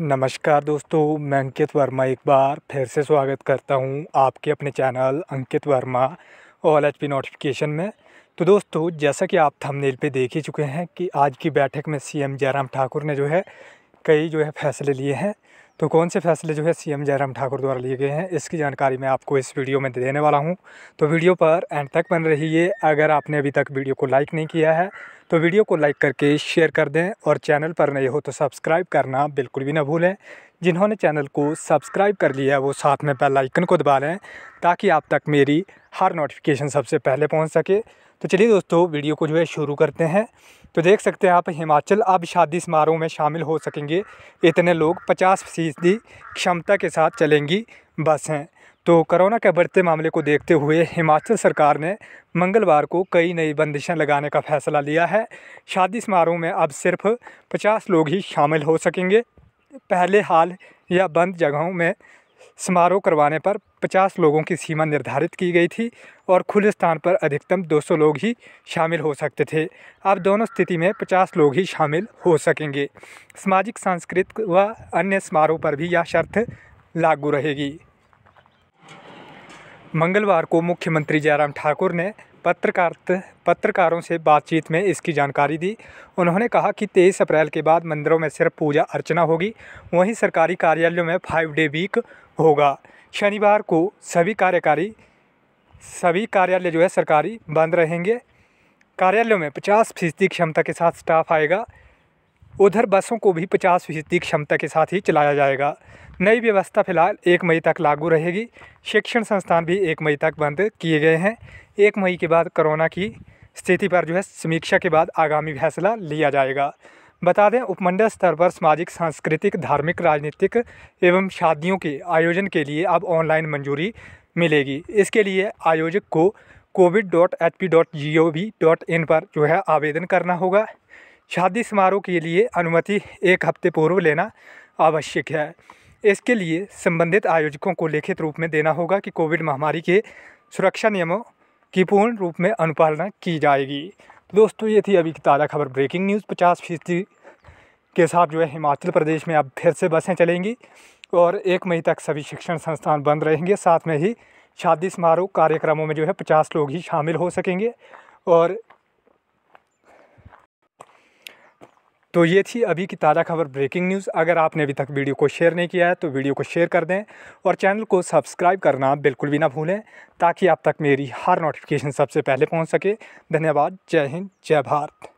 नमस्कार दोस्तों मैं अंकित वर्मा एक बार फिर से स्वागत करता हूं आपके अपने channel Ankit Verma all H P notification में तो दोस्तों जैसा कि आप थंबनेल पे देख ही चुके हैं कि आज की बैठक में सीएम जयराम ठाकुर ने जो है कई जो है फैसले लिए हैं तो कौन से फैसले जो है सीएम जयराम ठाकुर द्वारा लिए गए हैं इसकी जानकारी मैं आपको इस वीडियो में देने वाला हूं तो वीडियो पर एंड तक बन रहिए अगर आपने अभी तक वीडियो को लाइक नहीं किया है तो वीडियो को लाइक करके शेयर कर दें और चैनल पर नए हो तो सब्सक्राइब करना बिल्कुल भी ना भूलें जिन्होंने चैनल को सब्सक्राइब कर लिया है वो साथ में बेल आइकन को दबा लें ताकि आप तक मेरी हर नोटिफिकेशन सबसे पहले पहुंच सके तो चलिए दोस्तों वीडियो को जो है शुरू करते हैं तो देख सकते हैं आप हिमाचल अब शादी समारोह में शामिल हो सकेंगे इतने लोग पचास फीसदी क्षमता के साथ चलेंगी बसें तो कोरोना के बढ़ते मामले को देखते हुए हिमाचल सरकार ने मंगलवार को कई नई बंदिशें लगाने का फैसला लिया है शादी समारोह में अब सिर्फ 50 लोग ही शामिल हो सकेंगे पहले हाल या बंद जगहों में समारोह करवाने पर 50 लोगों की सीमा निर्धारित की गई थी और खुले स्थान पर अधिकतम 200 लोग ही शामिल हो सकते थे अब दोनों स्थिति में 50 लोग ही शामिल हो सकेंगे सामाजिक सांस्कृतिक व अन्य समारोह पर भी यह शर्त लागू रहेगी मंगलवार को मुख्यमंत्री जयराम ठाकुर ने पत्रकार पत्रकारों से बातचीत में इसकी जानकारी दी उन्होंने कहा कि तेईस अप्रैल के बाद मंदिरों में सिर्फ पूजा अर्चना होगी वहीं सरकारी कार्यालयों में फाइव डे वीक होगा शनिवार को सभी कार्यकारी सभी कार्यालय जो है सरकारी बंद रहेंगे कार्यालयों में पचास फीसदी क्षमता के साथ स्टाफ आएगा उधर बसों को भी पचास फीसदी क्षमता के साथ ही चलाया जाएगा नई व्यवस्था फिलहाल एक मई तक लागू रहेगी शिक्षण संस्थान भी एक मई तक बंद किए गए हैं एक मई के बाद कोरोना की स्थिति पर जो है समीक्षा के बाद आगामी फैसला लिया जाएगा बता दें उपमंडल स्तर पर सामाजिक सांस्कृतिक धार्मिक राजनीतिक एवं शादियों के आयोजन के लिए अब ऑनलाइन मंजूरी मिलेगी इसके लिए आयोजक को covid dot H P dot G O V dot in पर जो है आवेदन करना होगा शादी समारोह के लिए अनुमति एक हफ्ते पूर्व लेना आवश्यक है इसके लिए संबंधित आयोजकों को लिखित रूप में देना होगा कि कोविड महामारी के सुरक्षा नियमों की पूर्ण रूप में अनुपालना की जाएगी दोस्तों ये थी अभी की ताज़ा खबर ब्रेकिंग न्यूज़ पचास फीसदी के साथ जो है हिमाचल प्रदेश में अब फिर से बसें चलेंगी और एक मई तक सभी शिक्षण संस्थान बंद रहेंगे साथ में ही शादी समारोह कार्यक्रमों में जो है पचास लोग ही शामिल हो सकेंगे और तो ये थी अभी की ताज़ा खबर ब्रेकिंग न्यूज़ अगर आपने अभी तक वीडियो को शेयर नहीं किया है तो वीडियो को शेयर कर दें और चैनल को सब्सक्राइब करना बिल्कुल भी ना भूलें ताकि आप तक मेरी हर नोटिफिकेशन सबसे पहले पहुंच सके धन्यवाद जय हिंद जय भारत